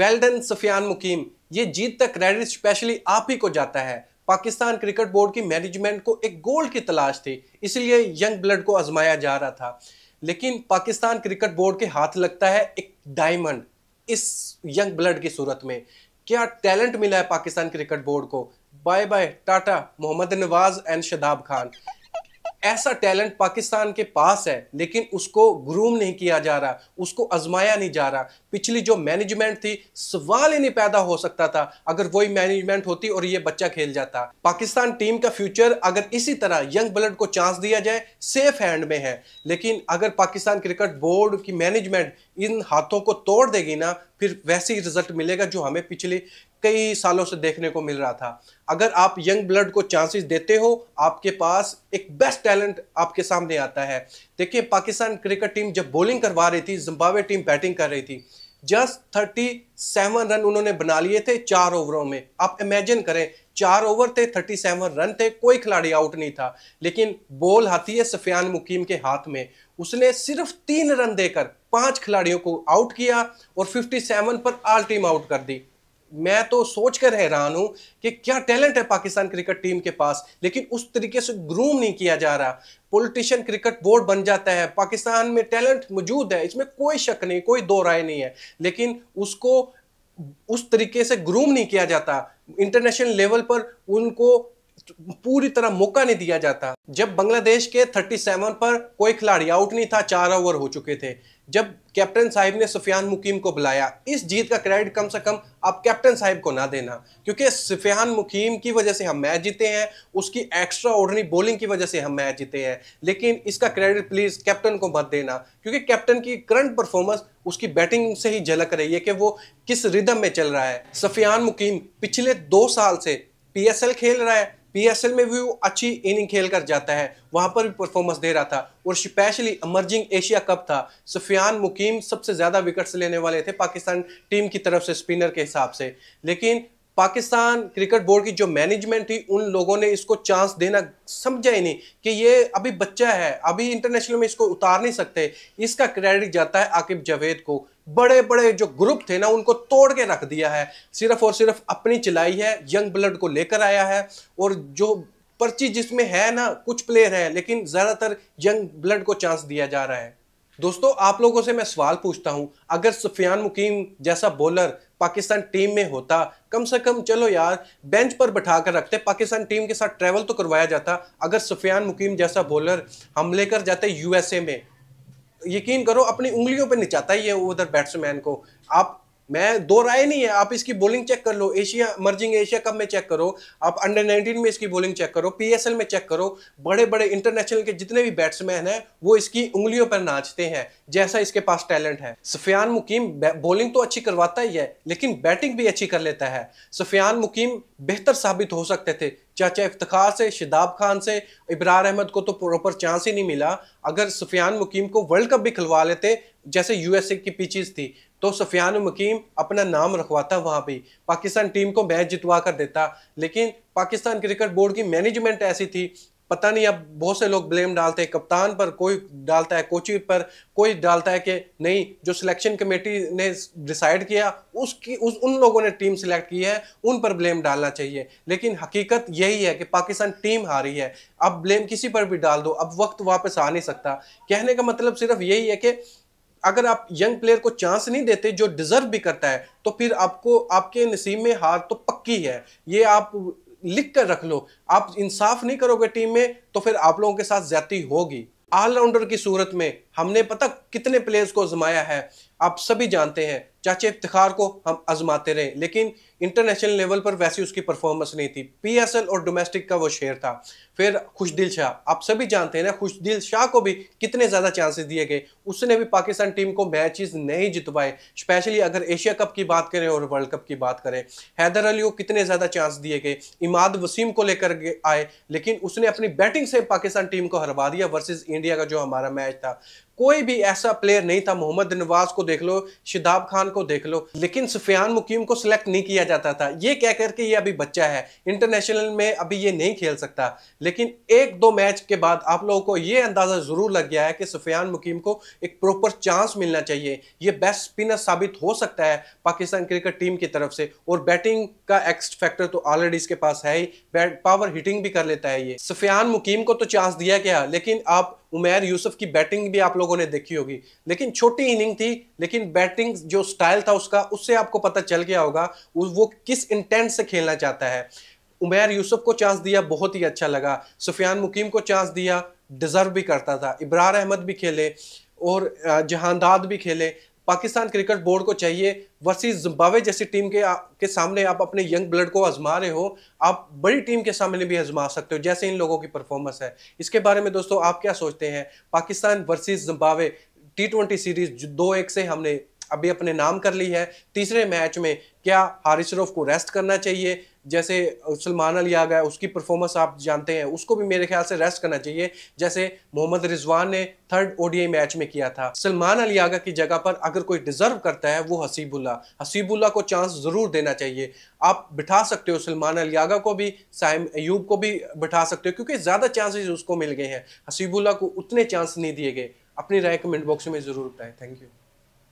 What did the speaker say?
well done Safiyan मुकीम ये जीत का credit specially आप ही को जाता है पाकिस्तान क्रिकेट बोर्ड की मैनेजमेंट को एक गोल्ड की तलाश थी इसलिए यंग ब्लड को आजमाया जा रहा था लेकिन पाकिस्तान क्रिकेट बोर्ड के हाथ लगता है एक डायमंड इस यंग ब्लड की सूरत में क्या टैलेंट मिला है पाकिस्तान क्रिकेट बोर्ड को bye bye tata Mohammad Nawaz and Shadab Khan ऐसा टैलेंट पाकिस्तान के पास है लेकिन उसको ग्रूम नहीं किया जा रहा उसको आजमाया नहीं जा रहा पिछली जो मैनेजमेंट थी सवाल ही नहीं पैदा हो सकता था अगर वही मैनेजमेंट होती और ये बच्चा खेल जाता पाकिस्तान टीम का फ्यूचर अगर इसी तरह यंग ब्लड को चांस दिया जाए सेफ हैंड में है लेकिन अगर पाकिस्तान क्रिकेट बोर्ड की मैनेजमेंट इन हाथों को तोड़ देगी ना फिर वैसे ही रिजल्ट मिलेगा जो हमें पिछले कई सालों से देखने को मिल रहा था अगर आप यंग ब्लड को चांसेस देते हो आपके पास एक बेस्ट टैलेंट आपके सामने आता है देखिए पाकिस्तान क्रिकेट टीम जब बॉलिंग करवा रही थी जिम्बावे टीम बैटिंग कर रही थी जस्ट थर्टी सेवन रन उन्होंने बना लिए थे चार ओवरों में आप इमेजिन करें चार over the thirty seven run थे कोई खिलाड़ी आउट नहीं था लेकिन बॉल आती है सफियान मुकीम के हाथ में उसने सिर्फ तीन रन देकर पांच खिलाड़ियों को आउट किया और 57 पर आल टीम आउट कर दी मैं तो सोच कर हैरान हूँ कि क्या टैलेंट है पाकिस्तान क्रिकेट टीम के पास लेकिन उस तरीके से ग्रूम नहीं किया जा रहा पॉलिटिशियन क्रिकेट बोर्ड बन जाता है पाकिस्तान में टैलेंट मौजूद है इसमें कोई शक नहीं कोई दो राय नहीं है लेकिन उसको उस तरीके से ग्रूम नहीं किया जाता इंटरनेशनल लेवल पर उनको पूरी तरह मौका नहीं दिया जाता जब बांग्लादेश के 37 पर कोई खिलाड़ी आउट नहीं था चार ओवर हो चुके थे जब कैप्टन साहिब ने सुफियान मुकीम को बुलाया इस जीत का क्रेडिट कम से कम आप कैप्टन साहिब को ना देना क्योंकि सुफियान मुकीम की वजह से हम मैच जीते हैं उसकी एक्स्ट्रा ऑर्डनरी बॉलिंग की वजह से हम मैच जीते हैं लेकिन इसका क्रेडिट प्लीज़ कैप्टन को मत देना क्योंकि कैप्टन की करंट परफॉर्मेंस उसकी बैटिंग से ही झलक रही है कि वो किस रिदम में चल रहा है सफियान मुकीम पिछले दो साल से पी खेल रहा है पीएसएल में भी वो अच्छी इनिंग खेल कर जाता है वहाँ पर भी परफॉर्मेंस दे रहा था और स्पेशली इमर्जिंग एशिया कप था सुफियान मुकीम सबसे ज़्यादा विकेट्स लेने वाले थे पाकिस्तान टीम की तरफ से स्पिनर के हिसाब से लेकिन पाकिस्तान क्रिकेट बोर्ड की जो मैनेजमेंट थी उन लोगों ने इसको चांस देना समझा ही नहीं कि ये अभी बच्चा है अभी इंटरनेशनल में इसको उतार नहीं सकते इसका क्रेडिट जाता है आकिब जावेद को बड़े बड़े जो ग्रुप थे ना उनको तोड़ के रख दिया है सिर्फ और सिर्फ अपनी चलाई है यंग ब्लड को लेकर आया है और जो पर्ची जिसमें है ना कुछ प्लेयर है लेकिन ज़्यादातर यंग ब्लड को चांस दिया जा रहा है दोस्तों आप लोगों से मैं सवाल पूछता हूं अगर सुफियान मुकीम जैसा बॉलर पाकिस्तान टीम में होता कम से कम चलो यार बेंच पर बैठा कर रखते पाकिस्तान टीम के साथ ट्रैवल तो करवाया जाता अगर सुफियान मुकीम जैसा बॉलर हम लेकर जाते यूएसए में यकीन करो अपनी उंगलियों पर नचाता ही है उधर बैट्समैन को आप मैं दो राय नहीं है आप इसकी बोलिंग चेक कर लो एशिया मर्जिंग एशिया कप में चेक करो आप अंडर 19 में इसकी बोलिंग चेक करो पीएसएल में चेक करो बड़े बड़े इंटरनेशनल के जितने भी बैट्समैन हैं वो इसकी उंगलियों पर नाचते हैं जैसा इसके पास टैलेंट है सफियान मुकीम बॉलिंग तो अच्छी करवाता ही है लेकिन बैटिंग भी अच्छी कर लेता है सफियान मुकीम बेहतर साबित हो सकते थे चाचा इफ्तार से शिदाब खान से इब्रार अहमद को तो प्रॉपर चांस ही नहीं मिला अगर सुफियान मुकीम को वर्ल्ड कप भी खिलवा लेते जैसे यूएसए की पिचिज थी तो सफियान मकीम अपना नाम रखवाता वहाँ पे पाकिस्तान टीम को मैच जितवा कर देता लेकिन पाकिस्तान क्रिकेट बोर्ड की मैनेजमेंट ऐसी थी पता नहीं अब बहुत से लोग ब्लेम डालते हैं कप्तान पर कोई डालता है कोचिंग पर कोई डालता है कि नहीं जो सिलेक्शन कमेटी ने डिसाइड किया उसकी उस उन लोगों ने टीम सिलेक्ट की है उन पर ब्लेम डालना चाहिए लेकिन हकीकत यही है कि पाकिस्तान टीम हारी है अब ब्लेम किसी पर भी डाल दो अब वक्त वापस आ नहीं सकता कहने का मतलब सिर्फ यही है कि अगर आप यंग प्लेयर को चांस नहीं देते जो डिजर्व भी करता है तो फिर आपको आपके नसीब में हार तो पक्की है ये आप लिख कर रख लो आप इंसाफ नहीं करोगे टीम में तो फिर आप लोगों के साथ ज्यादा होगी ऑलराउंडर की सूरत में हमने पता कितने प्लेयर्स को जमाया है आप सभी जानते हैं चाचे इफ्तार को हम आजमाते रहे लेकिन इंटरनेशनल लेवल पर वैसी उसकी परफॉर्मेंस नहीं थी पीएसएल और डोमेस्टिक का वो शेयर था फिर खुशदिल शाह आप सभी जानते हैं ना खुशदिल शाह को भी कितने ज़्यादा चांसेस दिए गए उसने भी पाकिस्तान टीम को मैचेस नहीं जितवाए स्पेशली अगर एशिया कप की बात करें और वर्ल्ड कप की बात करें हैदर अली को कितने ज़्यादा चांस दिए गए इमाद वसीम को लेकर आए लेकिन उसने अपनी बैटिंग से पाकिस्तान टीम को हरवा दिया वर्सेज इंडिया का जो हमारा मैच था कोई भी ऐसा प्लेयर नहीं था मोहम्मद नवाज को देख लो शिदाब खान को देख लो लेकिन सुफियान मुकीम को सिलेक्ट नहीं किया जाता था ये कह करके ये अभी बच्चा है इंटरनेशनल में अभी ये नहीं खेल सकता लेकिन एक दो मैच के बाद आप लोगों को ये अंदाज़ा ज़रूर लग गया है कि सुफियान मुकीम को एक प्रॉपर चांस मिलना चाहिए ये बेस्ट स्पिनर साबित हो सकता है पाकिस्तान क्रिकेट टीम की तरफ से और बैटिंग का एक्स्ट फैक्टर तो ऑलरेडी इसके पास है ही पावर हिटिंग भी कर लेता है ये सुफियान मुकीम को तो चांस दिया गया लेकिन आप उमेर यूसुफ की बैटिंग भी आप लोगों ने देखी होगी लेकिन छोटी इनिंग थी लेकिन बैटिंग जो स्टाइल था उसका उससे आपको पता चल गया होगा वो किस इंटेंट से खेलना चाहता है उमेर यूसुफ को चांस दिया बहुत ही अच्छा लगा सुफियान मुकीम को चांस दिया डिज़र्व भी करता था इब्रार अहमद भी खेले और जहानदाद भी खेले पाकिस्तान क्रिकेट बोर्ड को चाहिए वर्सेस जिम्बावे जैसी टीम के आ, के सामने आप अपने यंग ब्लड को आजमा रहे हो आप बड़ी टीम के सामने भी आजमा सकते हो जैसे इन लोगों की परफॉर्मेंस है इसके बारे में दोस्तों आप क्या सोचते हैं Pakistan versus Zimbabwe T twenty series दो एक से हमने अभी अपने नाम कर ली है तीसरे मैच में क्या हारिस रऊफ को रेस्ट करना चाहिए जैसे सलमान अली आ गया उसकी परफॉर्मेंस आप जानते हैं उसको भी मेरे ख्याल से रेस्ट करना चाहिए जैसे मोहम्मद रिजवान ने थर्ड ओडीआई मैच में किया था सलमान अली आगा की जगह पर अगर कोई डिजर्व करता है वो हसीबुल्ला हसीबुल्ला को चांस ज़रूर देना चाहिए आप बिठा सकते हो सलमान अली आगा को भी साइम एयूब को भी बिठा सकते हो क्योंकि ज़्यादा चांसेस उसको मिल गए हैं हसीबुल्ला को उतने चांस नहीं दिए गए अपनी राय कमेंट बॉक्स में ज़रूर बताएं थैंक यू